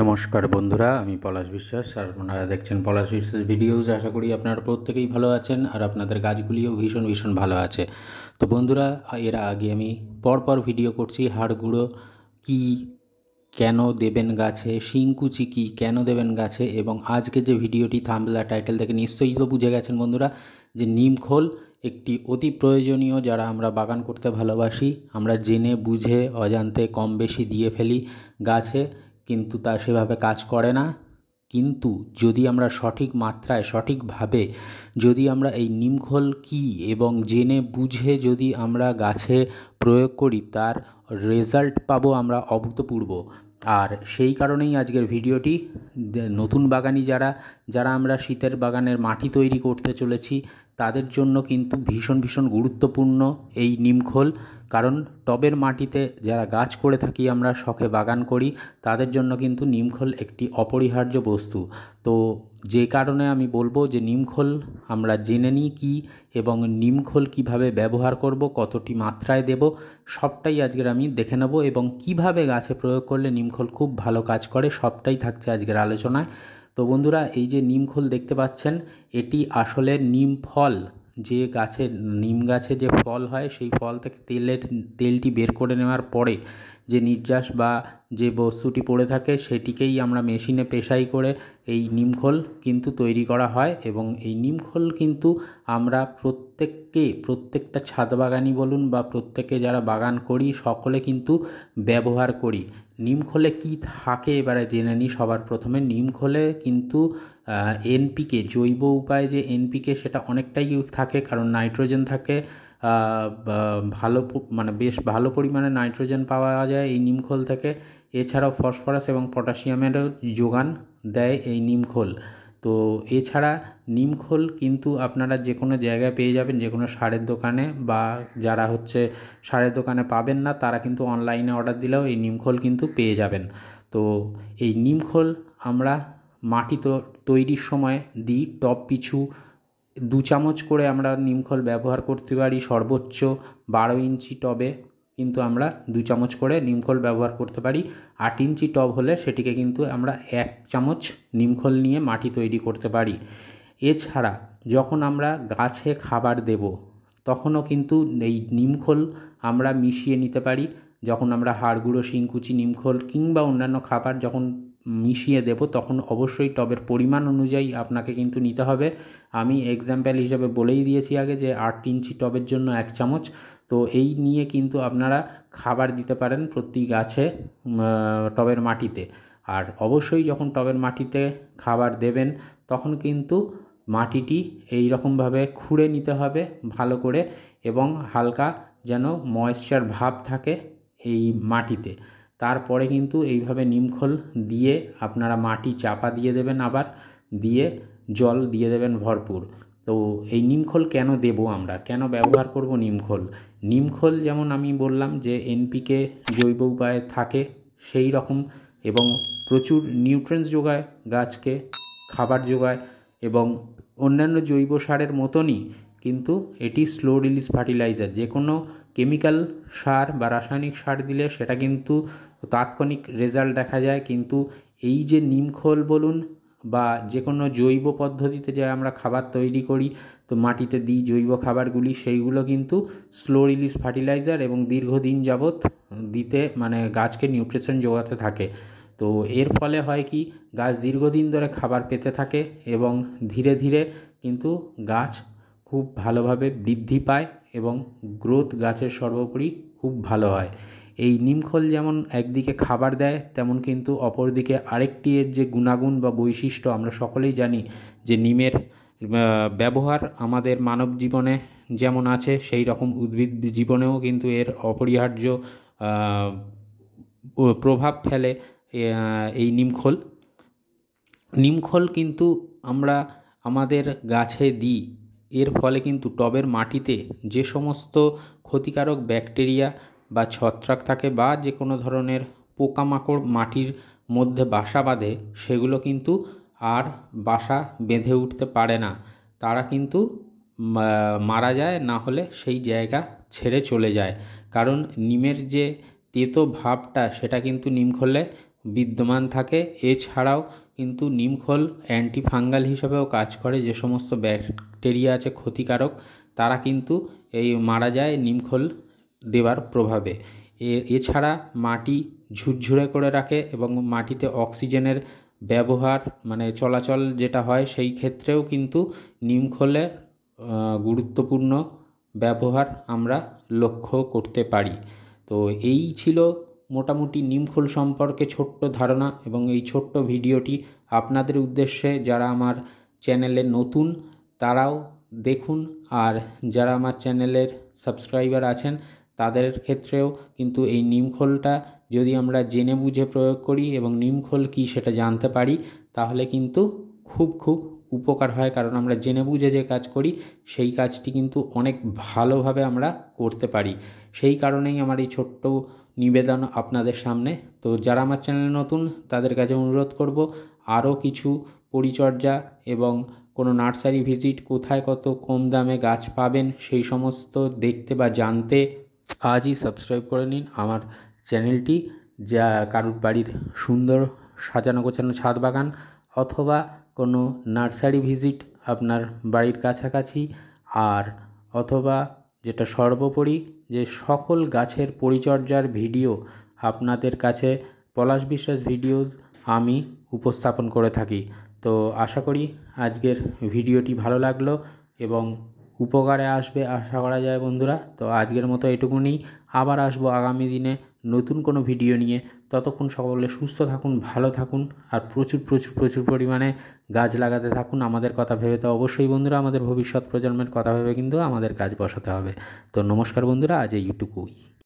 নমস্কার বন্ধুরা আমি পলাশ বিশ্বাস আর আপনারা দেখছেন পলাশ বিশ্বাস ভিডিওজ আশা করি আপনারা প্রত্যেকেই ভালো আছেন আর আপনাদের গাছগুলিও ভীষণ ভীষণ ভালো আছে তো বন্ধুরা এর আগে আমি পরপর ভিডিও করছি হাড় গুঁড়ো কী কেন দেবেন গাছে শিংকুচি কী কেন দেবেন গাছে এবং আজকে যে ভিডিওটি থামলা টাইটেল থেকে নিশ্চয়ই তো বুঝে গেছেন বন্ধুরা যে নিমখোল একটি অতি প্রয়োজনীয় যারা আমরা বাগান করতে ভালোবাসি আমরা জেনে বুঝে অজান্তে কম বেশি দিয়ে ফেলি গাছে কিন্তু তা সেভাবে কাজ করে না কিন্তু যদি আমরা সঠিক মাত্রায় সঠিকভাবে যদি আমরা এই নিমখোল কি এবং জেনে বুঝে যদি আমরা গাছে প্রয়োগ করি তার রেজাল্ট পাবো আমরা অভূতপূর্ব আর সেই কারণেই আজকের ভিডিওটি নতুন বাগানি যারা যারা আমরা শীতের বাগানের মাটি তৈরি করতে চলেছি তাদের জন্য কিন্তু ভীষণ ভীষণ গুরুত্বপূর্ণ এই নিমখোল কারণ টবের মাটিতে যারা গাছ করে থাকি আমরা শখে বাগান করি তাদের জন্য কিন্তু নিমখোল একটি অপরিহার্য বস্তু তো যে কারণে আমি বলবো যে নিমখোল আমরা জেনে নিই কী এবং নিমখোল কিভাবে ব্যবহার করব কতটি মাত্রায় দেব সবটাই আজকের আমি দেখে নেব এবং কিভাবে গাছে প্রয়োগ করলে নিমখোল খুব ভালো কাজ করে সবটাই থাকছে আজকের আলোচনায় তো বন্ধুরা এই যে নিমখোল দেখতে পাচ্ছেন এটি আসলে নিম ফল যে গাছের নিম গাছে যে ফল হয় সেই ফল থেকে তেলের তেলটি বের করে নেওয়ার পরে যে নির্যাস বা যে বস্তুটি পড়ে থাকে সেটিকেই আমরা মেশিনে পেশাই করে এই নিমখোল কিন্তু তৈরি করা হয় এবং এই নিমখোল কিন্তু আমরা প্রত্যেককে প্রত্যেকটা ছাদ বাগানি বলুন বা প্রত্যেকে যারা বাগান করি সকলে কিন্তু ব্যবহার করি নিমখোলে কি থাকে এবারে জেনে নিই সবার প্রথমে নিমখোলে কিন্তু এনপিকে জৈব উপায়ে যে এনপিকে সেটা অনেকটাই থাকে কারণ নাইট্রোজেন থাকে ভালো মানে বেশ ভালো পরিমাণে নাইট্রোজেন পাওয়া যায় এই নিমখোল থেকে এছাড়াও ফসফরাস এবং পটাশিয়ামেরও যোগান দেয় এই নিমখোল তো এছাড়া নিমখোল কিন্তু আপনারা যে কোনো জায়গায় পেয়ে যাবেন যে কোনো সারের দোকানে বা যারা হচ্ছে সারের দোকানে পাবেন না তারা কিন্তু অনলাইনে অর্ডার দিলেও এই নিমখোল কিন্তু পেয়ে যাবেন তো এই নিমখোল আমরা মাটি তৈরির সময় দিই টপ পিছু দু চামচ করে আমরা নিমখল ব্যবহার করতে পারি সর্বোচ্চ বারো ইঞ্চি টবে কিন্তু আমরা দু চামচ করে নিমখল ব্যবহার করতে পারি আট ইঞ্চি টব হলে সেটিকে কিন্তু আমরা এক চামচ নিমখল নিয়ে মাটি তৈরি করতে পারি এছাড়া যখন আমরা গাছে খাবার দেব তখনও কিন্তু এই নিমখল আমরা মিশিয়ে নিতে পারি যখন আমরা হাড়গুঁড়ো শিংকুচি নিমখল কিংবা অন্যান্য খাবার যখন মিশিয়ে দেব তখন অবশ্যই টবের পরিমাণ অনুযায়ী আপনাকে কিন্তু নিতে হবে আমি এক্সাম্পল হিসাবে বলেই দিয়েছি আগে যে আট ইঞ্চি টবের জন্য এক চামচ তো এই নিয়ে কিন্তু আপনারা খাবার দিতে পারেন প্রতি গাছে টবের মাটিতে আর অবশ্যই যখন টবের মাটিতে খাবার দেবেন তখন কিন্তু মাটিটি এই রকমভাবে খুঁড়ে নিতে হবে ভালো করে এবং হালকা যেন ময়েশ্চার ভাব থাকে এই মাটিতে তারপরে কিন্তু এইভাবে নিমখোল দিয়ে আপনারা মাটি চাপা দিয়ে দেবেন আবার দিয়ে জল দিয়ে দেবেন ভরপুর তো এই নিমখোল কেন দেব আমরা কেন ব্যবহার করব নিমখোল নিমখোল যেমন আমি বললাম যে এনপিকে জৈব উপায়ে থাকে সেই রকম এবং প্রচুর নিউট্রেন্স যোগায় গাছকে খাবার যোগায় এবং অন্যান্য জৈব সারের মতনই কিন্তু এটি স্লো রিলিজ ফার্টিলাইজার যে কোনো কেমিক্যাল সার বা রাসায়নিক সার দিলে সেটা কিন্তু তাৎক্ষণিক রেজাল্ট দেখা যায় কিন্তু এই যে নিমখোল বলুন বা যে কোনো জৈব পদ্ধতিতে যে আমরা খাবার তৈরি করি তো মাটিতে দিই জৈব খাবারগুলি সেইগুলো কিন্তু স্লো রিলিজ ফার্টিলাইজার এবং দীর্ঘদিন যাবৎ দিতে মানে গাছকে নিউট্রিশন জোগাতে থাকে তো এর ফলে হয় কি গাছ দীর্ঘদিন ধরে খাবার পেতে থাকে এবং ধীরে ধীরে কিন্তু গাছ খুব ভালোভাবে বৃদ্ধি পায় এবং গ্রোথ গাছের সর্বোপরি খুব ভালো হয় এই নিমখল যেমন একদিকে খাবার দেয় তেমন কিন্তু অপরদিকে আরেকটি এর যে গুণাগুণ বা বৈশিষ্ট্য আমরা সকলেই জানি যে নিমের ব্যবহার আমাদের মানব জীবনে যেমন আছে সেই রকম উদ্ভিদ জীবনেও কিন্তু এর অপরিহার্য প্রভাব ফেলে এই নিমখল নিমখল কিন্তু আমরা আমাদের গাছে দিই এর ফলে কিন্তু টবের মাটিতে যে সমস্ত ক্ষতিকারক ব্যাকটেরিয়া বা ছত্রাক থাকে বা যে কোনো ধরনের পোকামাকড় মাটির মধ্যে বাসা বাঁধে সেগুলো কিন্তু আর বাসা বেঁধে উঠতে পারে না তারা কিন্তু মারা যায় না হলে সেই জায়গা ছেড়ে চলে যায় কারণ নিমের যে তেতো ভাবটা সেটা কিন্তু নিমখলে বিদ্যমান থাকে এছাড়াও কিন্তু অ্যান্টি অ্যান্টিফাঙ্গাল হিসেবেও কাজ করে যে সমস্ত ব্যাকটেরিয়া আছে ক্ষতিকারক তারা কিন্তু এই মারা যায় নিমখল দেওয়ার প্রভাবে এছাড়া মাটি ঝুরঝুরে করে রাখে এবং মাটিতে অক্সিজেনের ব্যবহার মানে চলাচল যেটা হয় সেই ক্ষেত্রেও কিন্তু নিমখলের গুরুত্বপূর্ণ ব্যবহার আমরা লক্ষ্য করতে পারি তো এই ছিল মোটামুটি নিমখোল সম্পর্কে ছোট্ট ধারণা এবং এই ছোট্ট ভিডিওটি আপনাদের উদ্দেশ্যে যারা আমার চ্যানেলে নতুন তারাও দেখুন আর যারা আমার চ্যানেলের সাবস্ক্রাইবার আছেন তাদের ক্ষেত্রেও কিন্তু এই নিমখোলটা যদি আমরা জেনে বুঝে প্রয়োগ করি এবং নিমখোল কী সেটা জানতে পারি তাহলে কিন্তু খুব খুব উপকার হয় কারণ আমরা জেনে বুঝে যে কাজ করি সেই কাজটি কিন্তু অনেক ভালোভাবে আমরা করতে পারি সেই কারণেই আমার এই ছোট্ট নিবেদন আপনাদের সামনে তো যারা আমার চ্যানেলে নতুন তাদের কাছে অনুরোধ করব আরও কিছু পরিচর্যা এবং কোনো নার্সারি ভিজিট কোথায় কত কম দামে গাছ পাবেন সেই সমস্ত দেখতে বা জানতে আজই সাবস্ক্রাইব করে নিন আমার চ্যানেলটি যা কারুর বাড়ির সুন্দর সাজানো গোছানো ছাদ বাগান অথবা কোনো নার্সারি ভিজিট আপনার বাড়ির কাছাকাছি আর অথবা যেটা সর্বোপরি যে সকল গাছের পরিচর্যার ভিডিও আপনাদের কাছে পলাশ বিশ্বাস ভিডিওস আমি উপস্থাপন করে থাকি তো আশা করি আজকের ভিডিওটি ভালো লাগলো এবং উপকারে আসবে আশা করা যায় বন্ধুরা তো আজকের মতো এটুকুনি আবার আসবো আগামী দিনে নতুন কোনো ভিডিও নিয়ে ততক্ষণ সকলে সুস্থ থাকুন ভালো থাকুন আর প্রচুর প্রচুর প্রচুর পরিমাণে গাছ লাগাতে থাকুন আমাদের কথা ভেবে তো অবশ্যই বন্ধুরা আমাদের ভবিষ্যৎ প্রজন্মের কথা ভেবে কিন্তু আমাদের গাছ বসাতে হবে তো নমস্কার বন্ধুরা আজ এইটুকুই